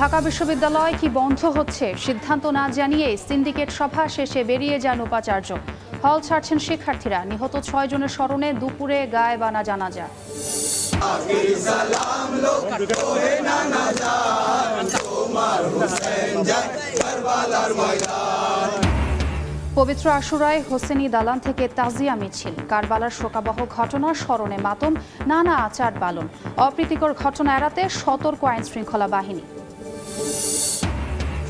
ঢাকা বিশ্ববিদ্যালয় কি বন্ধ হচ্ছে সিদ্ধান্ত না জানিয়ে সিন্ডিকেট সভা শেষে বেরিয়ে যান উপাচার্য হল ছাড়ছেন শিক্ষার্থীরা নিহত ছয় জনের স্মরণে দুপুরে গায়ে বানা জানা যায় পবিত্র আশুরায় হোসেনি দালান থেকে তাজিয়া মিছিল কারবালার শোকাবহ ঘটনা স্মরণে মাতম নানা আচার পালন অপ্রীতিকর ঘটনা এড়াতে সতর্ক আইন শৃঙ্খলা বাহিনী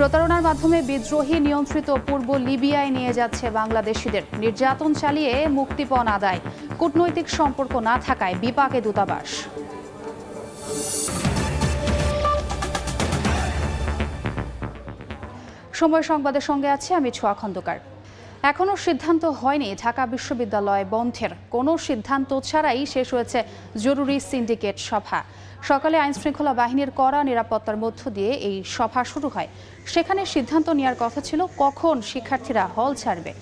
প্রতারণার মাধ্যমে বিদ্রোহী নিয়ন্ত্রিত পূর্ব লিবিয়ায় নিয়ে যাচ্ছে বাংলাদেশিদের নির্যাতন চালিয়ে মুক্তিপণ আদায় কূটনৈতিক সম্পর্ক না থাকায় বিপাকে দূতাবাস সময় সংবাদের সঙ্গে আছে আমি ছোয়া খন্দকার এখনও সিদ্ধান্ত হয়নি ঢাকা বিশ্ববিদ্যালয় বন্ধের কোনো সিদ্ধান্ত ছাড়াই শেষ হয়েছে জরুরি সিন্ডিকেট সভা সকালে আইনশৃঙ্খলা বাহিনীর কড়া নিরাপত্তার মধ্য দিয়ে এই সভা শুরু হয় সেখানে সিদ্ধান্ত নেওয়ার কথা ছিল কখন শিক্ষার্থীরা হল ছাড়বে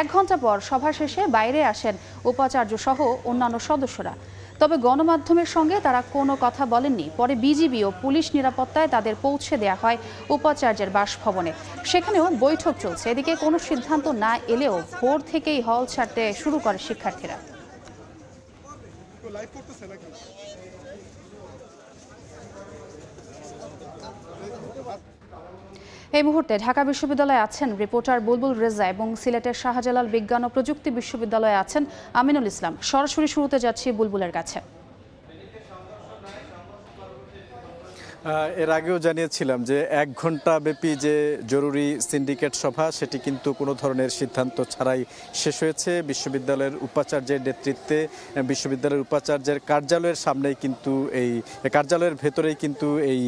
এক ঘন্টা পর সভা শেষে বাইরে আসেন উপাচার্য সহ অন্যান্য সদস্যরা তবে গণমাধ্যমের সঙ্গে তারা কোনো কথা বলেননি পরে বিজিবি ও পুলিশ নিরাপত্তায় তাদের পৌঁছে দেয়া হয় উপাচার্যের বাসভবনে সেখানেও বৈঠক চলছে এদিকে কোনো সিদ্ধান্ত না এলেও ভোর থেকেই হল ছাড়তে শুরু করে শিক্ষার্থীরা এই মুহূর্তে ঢাকা বিশ্ববিদ্যালয়ে আছেন রিপোর্টার বুলবুল রেজা এবং সিলেটের শাহজালাল বিজ্ঞান ও প্রযুক্তি বিশ্ববিদ্যালয়ে আছেন আমিনুল ইসলাম সরাসরি শুরুতে যাচ্ছি বুলবুলের কাছে এর আগেও জানিয়েছিলাম যে এক ঘন্টা ব্যাপী যে জরুরি সিন্ডিকেট সভা সেটি কিন্তু কোনো ধরনের সিদ্ধান্ত ছাড়াই শেষ হয়েছে বিশ্ববিদ্যালয়ের উপাচার্যের নেতৃত্বে বিশ্ববিদ্যালয়ের উপাচার্যের কার্যালয়ের সামনেই কিন্তু এই কার্যালয়ের ভেতরেই কিন্তু এই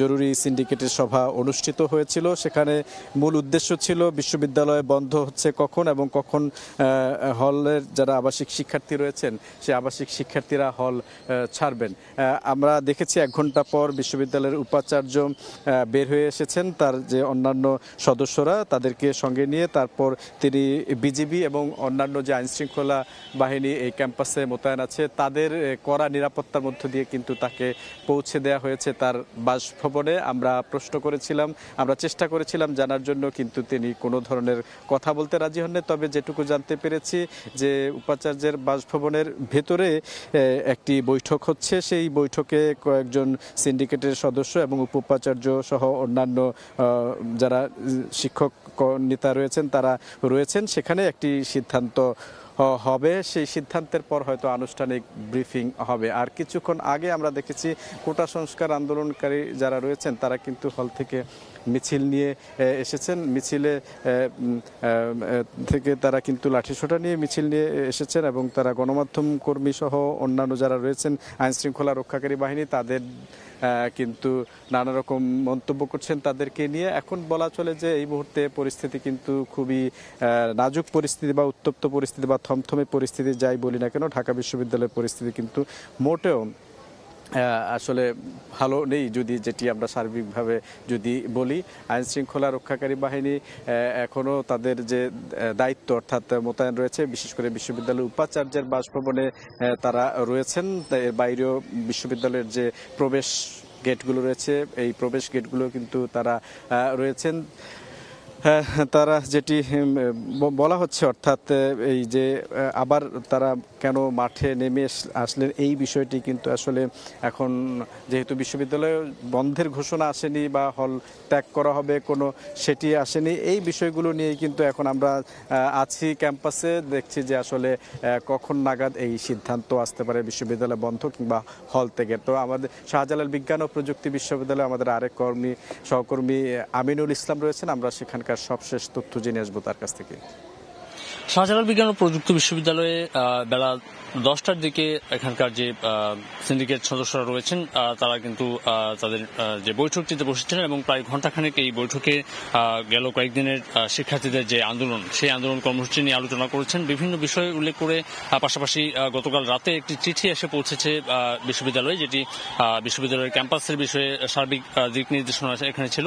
জরুরি সিন্ডিকেটের সভা অনুষ্ঠিত হয়েছিল সেখানে মূল উদ্দেশ্য ছিল বিশ্ববিদ্যালয় বন্ধ হচ্ছে কখন এবং কখন হলের যারা আবাসিক শিক্ষার্থী রয়েছেন সে আবাসিক শিক্ষার্থীরা হল ছাড়বেন আমরা দেখেছি এক ঘন্টা পর বিশ্ববিদ্যালয় বিশ্ববিদ্যালয়ের উপাচার্য বের হয়ে এসেছেন তার যে অন্যান্য সদস্যরা তাদেরকে সঙ্গে নিয়ে তারপর তিনি বিজিবি এবং অন্যান্য যে আইনশৃঙ্খলা বাহিনী এই ক্যাম্পাসে মোতায়েন আছে তাদের কড়া নিরাপত্তার মধ্য দিয়ে কিন্তু তাকে পৌঁছে দেয়া হয়েছে তার বাসভবনে আমরা প্রশ্ন করেছিলাম আমরা চেষ্টা করেছিলাম জানার জন্য কিন্তু তিনি কোনো ধরনের কথা বলতে রাজি হননি তবে যেটুকু জানতে পেরেছি যে উপাচার্যের বাসভবনের ভেতরে একটি বৈঠক হচ্ছে সেই বৈঠকে কয়েকজন সিন্ডিকেটের সদস্য এবং উপাচার্য সহ অন্যান্য যারা শিক্ষক নেতা রয়েছেন তারা রয়েছেন সেখানে একটি সিদ্ধান্ত হবে সেই সিদ্ধান্তের পর হয়তো আনুষ্ঠানিক ব্রিফিং হবে আর কিছুক্ষণ আগে আমরা দেখেছি কোটা সংস্কার আন্দোলনকারী যারা রয়েছেন তারা কিন্তু হল থেকে মিছিল নিয়ে এসেছেন মিছিলে থেকে তারা কিন্তু লাঠিসোঁটা নিয়ে মিছিল নিয়ে এসেছেন এবং তারা গণমাধ্যম কর্মী সহ অন্যান্য যারা রয়েছেন আইনশৃঙ্খলা রক্ষাকারী বাহিনী তাদের কিন্তু নানা রকম মন্তব্য করছেন তাদেরকে নিয়ে এখন বলা চলে যে এই মুহূর্তে পরিস্থিতি কিন্তু খুবই নাজুক পরিস্থিতি বা উত্তপ্ত পরিস্থিতি বা থমথমে পরিস্থিতি যাই বলি না কেন ঢাকা বিশ্ববিদ্যালয়ের পরিস্থিতি কিন্তু মোটেও আসলে ভালো নেই যদি যেটি আমরা সার্বিকভাবে যদি বলি আইন শৃঙ্খলা রক্ষাকারী বাহিনী এখনও তাদের যে দায়িত্ব অর্থাৎ মোতায়েন রয়েছে বিশেষ করে বিশ্ববিদ্যালয়ের উপাচার্যের বাসভবনে তারা রয়েছেন এর বাইরেও বিশ্ববিদ্যালয়ের যে প্রবেশ গেটগুলো রয়েছে এই প্রবেশ গেটগুলো কিন্তু তারা রয়েছেন হ্যাঁ তারা যেটি বলা হচ্ছে অর্থাৎ এই যে আবার তারা কেন মাঠে নেমে আসলেন এই বিষয়টি কিন্তু আসলে এখন যেহেতু বিশ্ববিদ্যালয়ে বন্ধের ঘোষণা আসেনি বা হল ত্যাগ করা হবে কোনো সেটি আসেনি এই বিষয়গুলো নিয়ে কিন্তু এখন আমরা আছি ক্যাম্পাসে দেখছি যে আসলে কখন নাগাদ এই সিদ্ধান্ত আসতে পারে বিশ্ববিদ্যালয় বন্ধ কিংবা হল থেকে তো আমাদের শাহজালাল বিজ্ঞান ও প্রযুক্তি বিশ্ববিদ্যালয়ে আমাদের আরেক কর্মী সহকর্মী আমিনুল ইসলাম রয়েছেন আমরা সেখানকার সবশেষ তথ্য জেনে আসবো তার কাছ থেকে শাহজালাল বিজ্ঞান ও প্রযুক্তি বিশ্ববিদ্যালয়ে বেলা দশটার দিকে এখানকার যে সিন্ডিকেট সদস্যরা রয়েছেন তারা কিন্তু তাদের যে বৈঠকটিতে বসেছিলেন এবং প্রায় ঘণ্টাখানেক এই বৈঠকে গেল কয়েকদিনের শিক্ষার্থীদের যে আন্দোলন সেই আন্দোলন কর্মসূচি নিয়ে আলোচনা করেছেন বিভিন্ন বিষয়ে উল্লেখ করে পাশাপাশি গতকাল রাতে একটি চিঠি এসে পৌঁছেছে বিশ্ববিদ্যালয়ে যেটি বিশ্ববিদ্যালয়ের ক্যাম্পাসের বিষয়ে সার্বিক দিক নির্দেশনা এখানে ছিল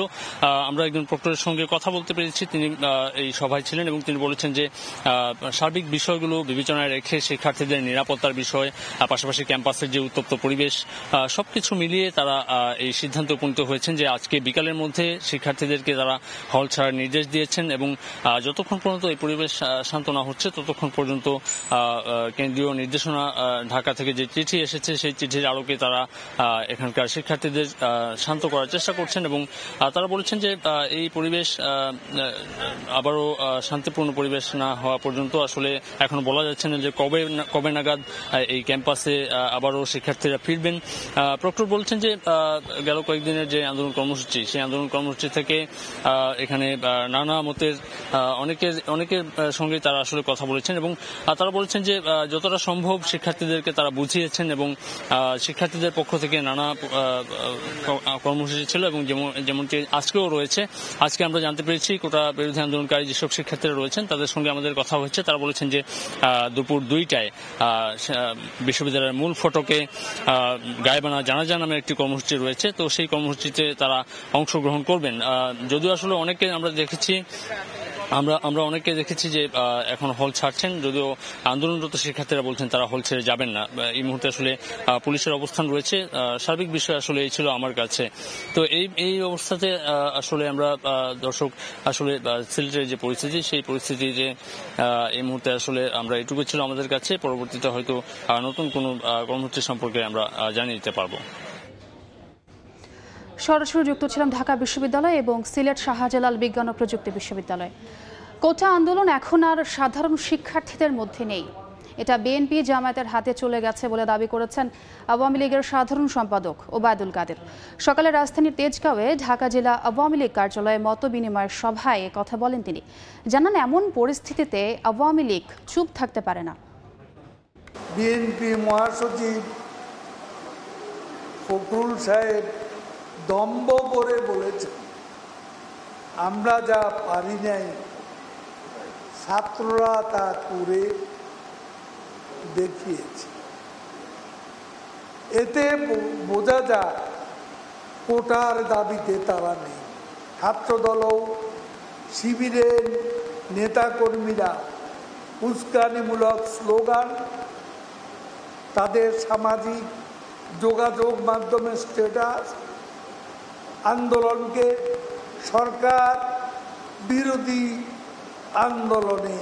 আমরা একজন প্রক্টরের সঙ্গে কথা বলতে পেরেছি তিনি এই সভায় ছিলেন এবং তিনি বলেছেন যে সার্বিক বিষয়গুলো বিবেচনায় রেখে শিক্ষার্থীদের নিরাপত্তার বিষয় পাশাপাশি ক্যাম্পাসের যে উত্তপ্ত পরিবেশ সবকিছু মিলিয়ে তারা এই সিদ্ধান্তে উপনীত হয়েছেন যে আজকে বিকালের মধ্যে শিক্ষার্থীদেরকে তারা হল ছাড়ার নির্দেশ দিয়েছেন এবং যতক্ষণ পর্যন্ত এই পরিবেশ শান্ত না হচ্ছে ততক্ষণ পর্যন্ত কেন্দ্রীয় নির্দেশনা ঢাকা থেকে যে চিঠি এসেছে সেই চিঠির আলোকে তারা এখানকার শিক্ষার্থীদের শান্ত করার চেষ্টা করছেন এবং তারা বলেছেন যে এই পরিবেশ আবারও শান্তিপূর্ণ পরিবেশ না হওয়া পর্যন্ত আসলে এখন বলা যাচ্ছে না যে কবে কবে নাগাদ এই ক্যাম্পাসে আবারও শিক্ষার্থীরা ফিরবেন প্রক্টর বলছেন যে গেল কয়েকদিনের যে আন্দোলন কর্মসূচি সেই আন্দোলন কর্মসূচি থেকে এখানে নানা মতের অনেকের অনেকের সঙ্গে তারা আসলে কথা বলেছেন এবং তারা বলেছেন যে যতটা সম্ভব শিক্ষার্থীদেরকে তারা বুঝিয়েছেন এবং শিক্ষার্থীদের পক্ষ থেকে নানা কর্মসূচি ছিল এবং যেমন যেমনটি আজকেও রয়েছে আজকে আমরা জানতে পেরেছি কোটা বিরোধী আন্দোলনকারী যেসব শিক্ষার্থীরা রয়েছেন তাদের সঙ্গে আমাদের কথা হয়েছে তারা বলেছেন যে দুপুর দুইটায় বিশ্ববিদ্যালয়ের মূল ফটকে গায়েবানা জানাজা নামে একটি কর্মসূচি রয়েছে তো সেই কর্মসূচিতে তারা অংশগ্রহণ করবেন যদিও আসলে অনেকে আমরা দেখেছি আমরা আমরা অনেকে দেখেছি যে এখন হল ছাড়ছেন যদিও আন্দোলনরত শিক্ষার্থীরা বলছেন তারা হল ছেড়ে যাবেন না এই মুহূর্তে আসলে পুলিশের অবস্থান রয়েছে সার্বিক বিষয় আসলে এই ছিল আমার কাছে তো এই এই অবস্থাতে আসলে আমরা দর্শক আসলে সিলেটের যে পরিস্থিতি সেই পরিস্থিতি যে এই মুহূর্তে আসলে আমরা এটুকু ছিল আমাদের কাছে পরবর্তীতে হয়তো নতুন কোনো কর্মসূচি সম্পর্কে আমরা জানিয়ে দিতে পারবো সরাসরি যুক্ত ছিলাম ঢাকা বিশ্ববিদ্যালয় এবং সিলেট শাহজালাল বিজ্ঞান ও প্রযুক্তি বিশ্ববিদ্যালয় কোটা আন্দোলন এখন আর সাধারণ শিক্ষার্থীদের মধ্যে নেই এটা বিএনপি জামায়াতের হাতে চলে গেছে বলে দাবি করেছেন আওয়ামী লীগের সাধারণ সম্পাদক ওবায়দুল কাদের সকালে রাজধানীর তেজগাঁওয়ে ঢাকা জেলা আওয়ামী লীগ কার্যালয়ে মত বিনিময়ের সভায় কথা বলেন তিনি জানান এমন পরিস্থিতিতে আওয়ামী লীগ চুপ থাকতে পারে না বিএনপি মহাসচিব ফখরুল সাহেব দম্ব করে বলেছেন আমরা যা পারি নাই ছাত্ররা তা করে দেখিয়েছে এতে বোঝা যায় কোটার দাবিতে তারা নেই ছাত্রদলও শিবিরের নেতাকর্মীরা উস্কানিমূলক স্লোগান তাদের সামাজিক যোগাযোগ মাধ্যমে স্ট্যাটাস আন্দোলনকে সরকার বিরোধী আন্দোলনে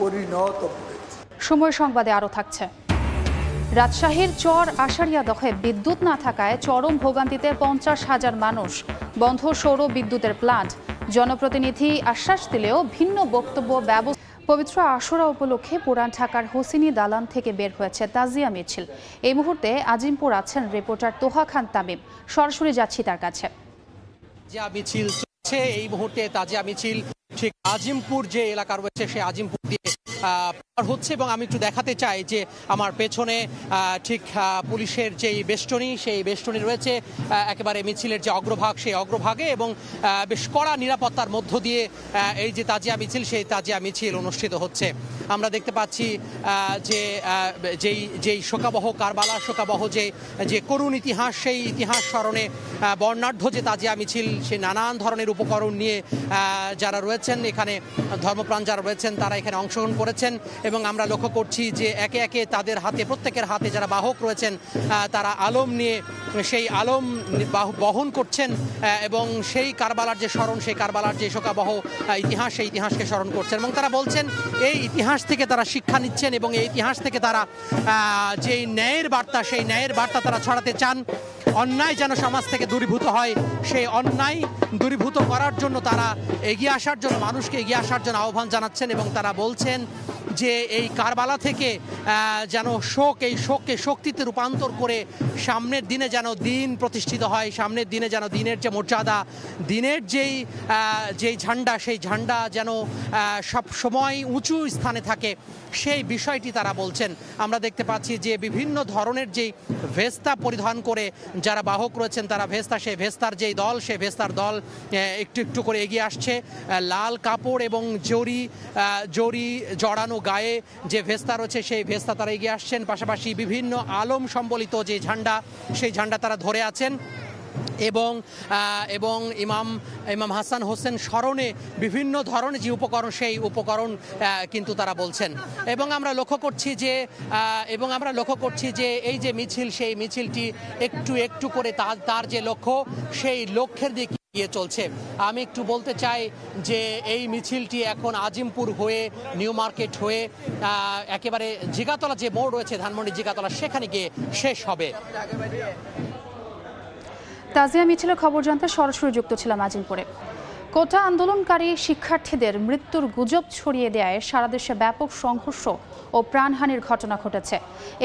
পরিণত করেছে সময় সংবাদে আরো থাকছে রাজশাহীর চর আশারিয়া দখে বিদ্যুৎ না থাকায় চরম ভোগান্তিতে পঞ্চাশ হাজার মানুষ বন্ধ সৌর বিদ্যুতের প্লান্ট জনপ্রতিনিধি আশ্বাস দিলেও ভিন্ন বক্তব্য ব্যবস্থা পবিত্র আশুরা উপলক্ষে পুরান ঢাকার হোসিনি দালান থেকে বের হয়েছে তাজিয়া মিছিল এই মুহূর্তে আজিমপুর আছেন রিপোর্টার তোহা খান তামিম সরাসরি যাচ্ছি তার কাছে মিছিল এই মুহূর্তে তাজিয়া মিছিল ঠিক আজিমপুর যে এলাকা রয়েছে সে আজিমপুর দিয়ে পার হচ্ছে এবং আমি একটু দেখাতে চাই যে আমার পেছনে ঠিক পুলিশের যেই বেষ্টনী সেই বেষ্টনী রয়েছে একেবারে মিছিলের যে অগ্রভাগ সেই অগ্রভাগে এবং বেশ কড়া নিরাপত্তার মধ্য দিয়ে এই যে তাজিয়া মিছিল সেই তাজিয়া মিছিল অনুষ্ঠিত হচ্ছে আমরা দেখতে পাচ্ছি যে যেই যেই শোকাবহ কারবালা শোকাবহ যে যে করুণ ইতিহাস সেই ইতিহাস স্মরণে বর্ণাঢ্য যে তাজিয়া মিছিল সে নানান ধরনের উপকরণ নিয়ে যারা রয়েছেন এখানে ধর্মপ্রাণ যারা রয়েছেন তারা এখানে অংশগ্রহণ করে করেছেন এবং আমরা লক্ষ্য করছি যে একে একে তাদের হাতে প্রত্যেকের হাতে যারা বাহক রয়েছেন তারা আলম নিয়ে সেই আলম বহন করছেন এবং সেই কারবালার যে স্মরণ সেই কারবালার যে শোকাবহ ইতিহাস সেই ইতিহাসকে স্মরণ করছেন এবং তারা বলছেন এই ইতিহাস থেকে তারা শিক্ষা নিচ্ছেন এবং এই ইতিহাস থেকে তারা যেই ন্যায়ের বার্তা সেই ন্যায়ের বার্তা তারা ছড়াতে চান অন্যায় যেন সমাজ থেকে দূরীভূত হয় সেই অন্যায় দূরীভূত করার জন্য তারা এগিয়ে আসার জন্য মানুষকে এগিয়ে আসার জন্য আহ্বান জানাচ্ছেন এবং তারা বলছেন যে এই কারবালা থেকে যেন শোক এই শোককে শক্তিতে রূপান্তর করে সামনের দিনে যেন দিন প্রতিষ্ঠিত হয় সামনের দিনে যেন দিনের যে মর্যাদা দিনের যেই যেই ঝান্ডা সেই ঝান্ডা যেন সব সময় উঁচু স্থানে থাকে সেই বিষয়টি তারা বলছেন আমরা দেখতে পাচ্ছি যে বিভিন্ন ধরনের যেই ভেস্তা পরিধান করে যারা বাহক রয়েছেন তারা ভেস্তা সেই ভেস্তার যেই দল সেই ভেস্তার দল একটু একটু করে এগিয়ে আসছে লাল কাপড় এবং জরি জরি জড়ানো গায়ে যে ভেস্তা রয়েছে সেই ভেস্তা তারা এগিয়ে আসছেন পাশাপাশি বিভিন্ন আলম সম্বলিত যে ঝান্ডা সেই ঝান্ডা তারা ধরে আছেন এবং এবং ইমাম ইমাম হাসান হোসেন স্মরণে বিভিন্ন ধরনের যে উপকরণ সেই উপকরণ কিন্তু তারা বলছেন এবং আমরা লক্ষ্য করছি যে এবং আমরা লক্ষ্য করছি যে এই যে মিছিল সেই মিছিলটি একটু একটু করে তার তার যে লক্ষ্য সেই লক্ষ্যের দিকে ইয়ে চলছে আমি একটু বলতে চাই যে এই মিছিলটি এখন আজিমপুর হয়ে নিউ মার্কেট হয়ে একেবারে জিগাতলা যে মোড় রয়েছে ধানমন্ডি জিগাতলা সেখানে গিয়ে শেষ হবে তাজিয়া মিছিলের খবর জানতে সরাসরি যুক্ত ছিলাম আজিমপুরে কোটা আন্দোলনকারী শিক্ষার্থীদের মৃত্যুর গুজব ছড়িয়ে দেয় সারা দেশে ব্যাপক সংঘর্ষ ও প্রাণহানির ঘটনা ঘটেছে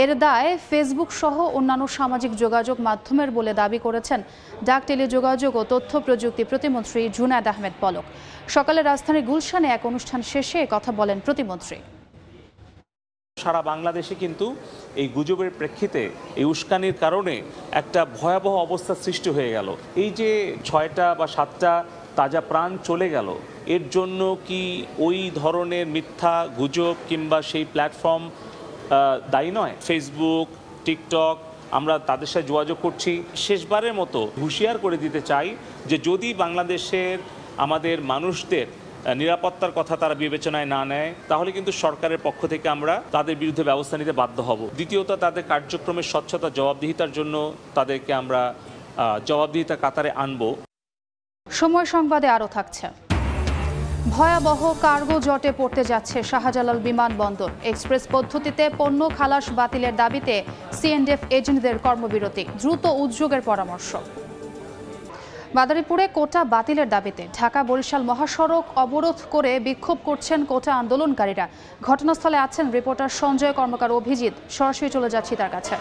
এর দায় ফেসবুক সহ অন্যান্য সামাজিক যোগাযোগ মাধ্যমের বলে দাবি করেছেন ডাক যোগাযোগ ও তথ্য প্রযুক্তি প্রতিমন্ত্রী জুনায়দ আহমেদ পলক সকালে রাজধানীর গুলশানে এক অনুষ্ঠান শেষে কথা বলেন প্রতিমন্ত্রী সারা বাংলাদেশে কিন্তু এই গুজবের প্রেক্ষিতে এই উস্কানির কারণে একটা ভয়াবহ অবস্থা সৃষ্টি হয়ে গেল এই যে ছয়টা বা সাতটা তাজা প্রাণ চলে গেল এর জন্য কি ওই ধরনের মিথ্যা গুজব কিংবা সেই প্ল্যাটফর্ম দায়ী নয় ফেসবুক টিকটক আমরা তাদের সাথে যোগাযোগ করছি শেষবারের মতো হুঁশিয়ার করে দিতে চাই যে যদি বাংলাদেশের আমাদের মানুষদের নিরাপত্তার কথা তারা বিবেচনায় না নেয় তাহলে কিন্তু সরকারের পক্ষ থেকে আমরা তাদের বিরুদ্ধে ব্যবস্থা নিতে বাধ্য হব দ্বিতীয়ত তাদের কার্যক্রমের স্বচ্ছতা জবাবদিহিতার জন্য তাদেরকে আমরা জবাবদিহিতা কাতারে আনবো সময় সংবাদে আরও থাকছে ভয়াবহ কার্গো জটে পড়তে যাচ্ছে শাহজালাল বিমানবন্দর এক্সপ্রেস পদ্ধতিতে পণ্য খালাস বাতিলের দাবিতে সিএনডিএফ এজেন্টদের কর্মবিরতি দ্রুত উদ্যোগের পরামর্শ মাদারীপুরে কোটা বাতিলের দাবিতে ঢাকা বরিশাল মহাসড়ক অবরোধ করে বিক্ষোভ করছেন কোটা আন্দোলনকারীরা ঘটনাস্থলে আছেন রিপোর্টার সঞ্জয় কর্মকার অভিজিৎ সরাসরি চলে যাচ্ছি তার কাছে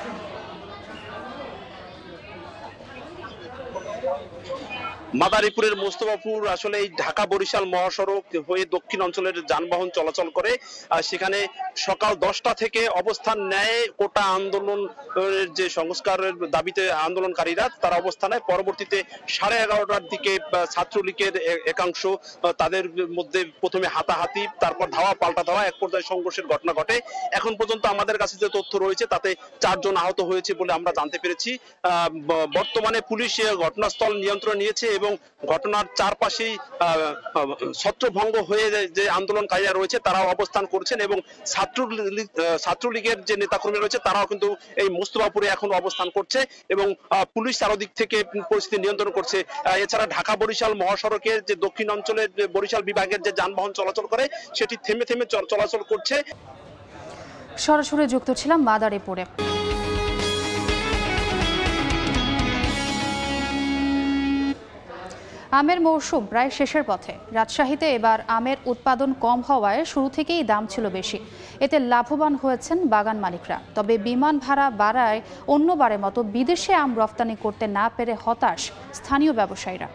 মাদারীপুরের মোস্তফাপুর আসলে এই ঢাকা বরিশাল মহাসড়ক হয়ে দক্ষিণ অঞ্চলের যানবাহন চলাচল করে সেখানে সকাল দশটা থেকে অবস্থান নেয় কোটা আন্দোলন যে সংস্কারের দাবিতে আন্দোলনকারীরা তারা অবস্থান নেয় পরবর্তীতে সাড়ে এগারোটার দিকে ছাত্রলীগের একাংশ তাদের মধ্যে প্রথমে হাতাহাতি তারপর ধাওয়া পাল্টা ধাওয়া এক পর্যায়ে সংঘর্ষের ঘটনা ঘটে এখন পর্যন্ত আমাদের কাছে যে তথ্য রয়েছে তাতে চারজন আহত হয়েছে বলে আমরা জানতে পেরেছি বর্তমানে পুলিশ ঘটনাস্থল নিয়ন্ত্রণ নিয়েছে এবং ঘটনার চারপাশেই ছত্রভঙ্গ হয়ে যে আন্দোলনকারীরা রয়েছে তারা অবস্থান করছেন এবং ছাত্রলীগ ছাত্রলীগের যে নেতাকর্মী রয়েছে তারাও কিন্তু এই মুস্তফাপুরে এখন অবস্থান করছে এবং পুলিশ দিক থেকে পরিস্থিতি নিয়ন্ত্রণ করছে এছাড়া ঢাকা বরিশাল মহাসড়কের যে দক্ষিণ অঞ্চলের বরিশাল বিভাগের যে যানবাহন চলাচল করে সেটি থেমে থেমে চলাচল করছে সরাসরি যুক্ত ছিলাম মাদারীপুরে আমের মৌসুম প্রায় শেষের পথে রাজশাহীতে এবার আমের উৎপাদন কম হওয়ায় শুরু থেকেই দাম ছিল বেশি এতে লাভবান হয়েছেন বাগান মালিকরা তবে বিমান ভাড়া বাড়ায় অন্যবারের মতো বিদেশে আম রফতানি করতে না পেরে হতাশ স্থানীয় ব্যবসায়ীরা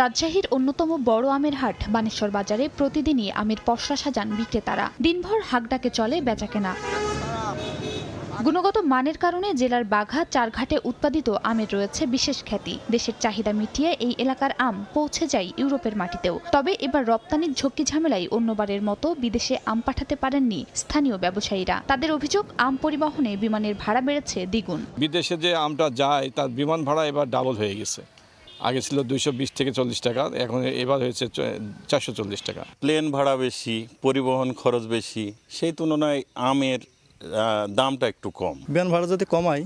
রাজশাহীর অন্যতম বড় আমের হাট বানেশ্বর বাজারে প্রতিদিনই আমের পশরা সাজান বিক্রেতারা দিনভর হাগডাকে চলে বেচাকেনা গুণগত মানের কারণে জেলার বাঘা চারঘাটে উৎপাদিত আমের রয়েছে বিশেষ খ্যাতি দেশের চাহিদা মিটিয়ে এই এলাকার আম পৌঁছে যায় ইউরোপের মাটিতেও তবে এবার রপ্তানির ঝক্কি ঝামেলায় অন্যবারের মতো বিদেশে আম পাঠাতে পারেননি স্থানীয় ব্যবসায়ীরা তাদের অভিযোগ আম পরিবহনে বিমানের ভাড়া বেড়েছে দ্বিগুণ বিদেশে যে আমটা যায় তার বিমান ভাড়া এবার ডাবল হয়ে গেছে আগে ছিল দুইশো বিশ থেকে চল্লিশ টাকা এখন এবার হয়েছে চারশো চল্লিশ টাকা প্লেন ভাড়া বেশি পরিবহন খরচ বেশি সেই তুলনায় আমের দামটা একটু কম বিমান ভাড়া যদি কমাই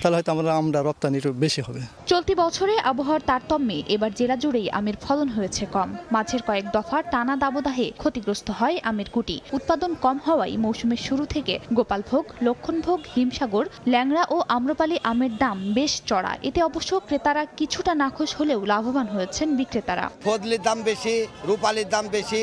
তাহলে হয়তো আমরা আমরা রপ্তানির বেশি হবে চলতি বছরে আবহাওয়ার তারতম্যে এবার জেলা জুড়েই আমের ফলন হয়েছে কম মাছের কয়েক দফার টানা দাবদাহে ক্ষতিগ্রস্ত হয় আমের কুটি উৎপাদন কম হওয়ায় মৌসুমের শুরু থেকে গোপালভোগ লক্ষণভোগ হিমসাগর ল্যাংড়া ও আম্রপালি আমের দাম বেশ চড়া এতে অবশ্য ক্রেতারা কিছুটা নাখোশ হলেও লাভবান হয়েছেন বিক্রেতারা ফদলির দাম বেশি রূপালির দাম বেশি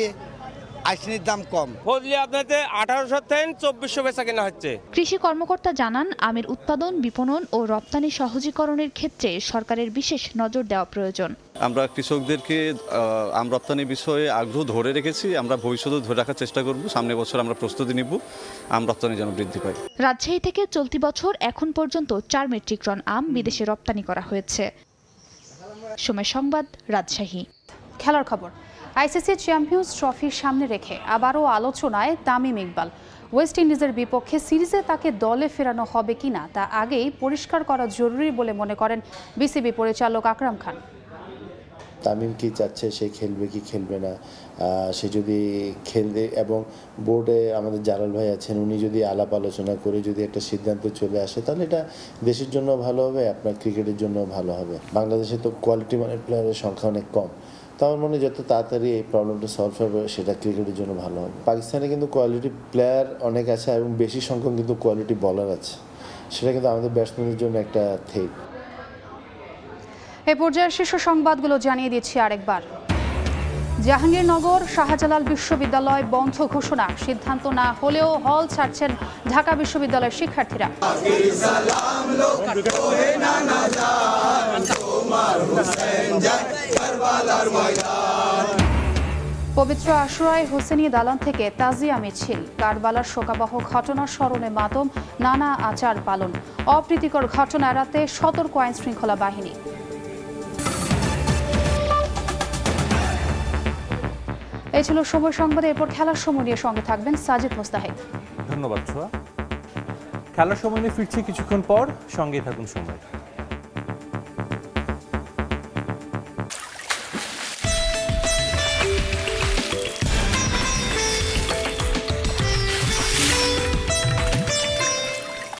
আইসিনির দাম কম ফজলি আপনাদের আঠারোশো থেকে চব্বিশশো পয়সা কেনা হচ্ছে কৃষি কর্মকর্তা জানান আমের উৎপাদন বিপণন ও রপ্তানি সহজীকরণের ক্ষেত্রে সরকারের বিশেষ নজর দেওয়া প্রয়োজন আমরা কৃষকদেরকে আম রপ্তানি বিষয়ে আগ্রহ ধরে রেখেছি আমরা ভবিষ্যতে ধরে রাখার চেষ্টা করব সামনে বছর আমরা প্রস্তুতি নিব আম রপ্তানি যেন বৃদ্ধি পায় রাজশাহী থেকে চলতি বছর এখন পর্যন্ত চার মেট্রিক টন আম বিদেশে রপ্তানি করা হয়েছে সময় সংবাদ রাজশাহী খেলার খবর আইসিসি চ্যাম্পিয়ন্স ট্রফির সামনে রেখে আবারও আলোচনায় তামিম ইকবাল ওয়েস্ট ইন্ডিজের বিপক্ষে সিরিজে তাকে দলে ফেরানো হবে কিনা তা আগেই পরিষ্কার করা জরুরি বলে মনে করেন বিসিবি পরিচালক আকরাম খান তামিম কি চাচ্ছে সে খেলবে কি খেলবে না সে যদি খেলবে এবং বোর্ডে আমাদের জালাল ভাই আছেন উনি যদি আলাপ আলোচনা করে যদি একটা সিদ্ধান্ত চলে আসে তাহলে এটা দেশের জন্য ভালো হবে আপনার ক্রিকেটের জন্য ভালো হবে বাংলাদেশে তো কোয়ালিটি মানের প্লেয়ারের সংখ্যা অনেক কম তো আমার মনে যত তাড়াতাড়ি এই প্রবলেমটা সলভ হবে সেটা ক্রিকেটের জন্য ভালো হবে পাকিস্তানে কিন্তু কোয়ালিটি প্লেয়ার অনেক আছে এবং বেশি সংখ্যক কিন্তু কোয়ালিটি বলার আছে সেটা কিন্তু আমাদের ব্যাটসম্যানের জন্য একটা থেক এ পর্যায়ে শীর্ষ সংবাদগুলো জানিয়ে দিচ্ছি আরেকবার জাহাঙ্গীরনগর শাহজালাল বিশ্ববিদ্যালয় বন্ধ ঘোষণা সিদ্ধান্ত না হলেও হল ছাড়ছেন ঢাকা বিশ্ববিদ্যালয়ের শিক্ষার্থীরা পবিত্র আশুরায় হোসেনি দালান থেকে তাজিয়া মিছিল কারবালার শোকাবহ ঘটনা স্মরণে মাতম নানা আচার পালন অপ্রীতিকর ঘটনা এড়াতে সতর্ক আইন শৃঙ্খলা বাহিনী এই ছিল সময় সংবাদে এরপর খেলার সময় নিয়ে সঙ্গে থাকবেন সাজিদ মোস্তাহিদ ধন্যবাদ খেলার সময় নিয়ে ফিরছি কিছুক্ষণ পর সঙ্গে থাকুন সময়